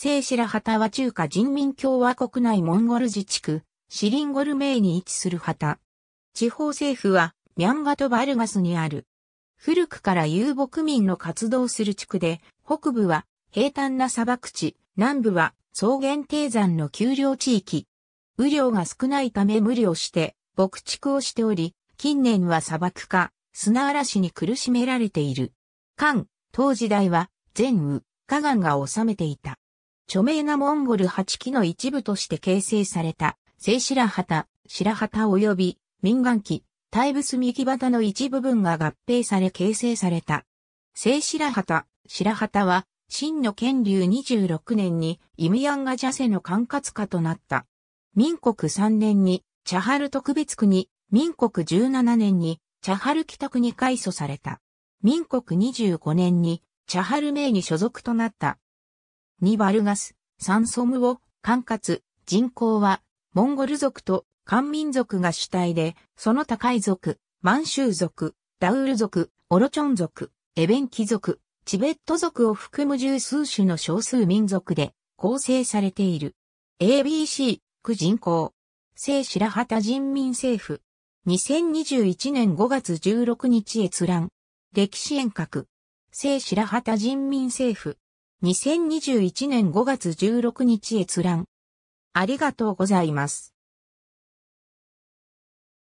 聖白旗は中華人民共和国内モンゴル自治区、シリンゴルメイに位置する旗。地方政府は、ミャンガとバルガスにある。古くから遊牧民の活動する地区で、北部は平坦な砂漠地、南部は草原低山の丘陵地域。雨量が少ないため無理をして、牧畜をしており、近年は砂漠化、砂嵐に苦しめられている。漢、当時代は、全雨、河岸が治めていた。著名なモンゴル8期の一部として形成された、聖白旗、白旗及び民間期、大仏三木旗の一部分が合併され形成された。聖白旗、白旗は、真の建立26年にイミヤンガジャセの管轄下となった。民国3年に、チャハル特別区に、民国17年に、チャハル北区に改組された。民国25年に、チャハル名に所属となった。2バルガス、サンソムを管轄、人口は、モンゴル族と漢民族が主体で、その高い族、満州族、ダウール族、オロチョン族、エベンキ族、チベット族を含む十数種の少数民族で構成されている。ABC、区人口。聖白旗人民政府。2021年5月16日閲覧。歴史遠隔。聖白旗人民政府。2021年5月16日閲覧。ありがとうございます。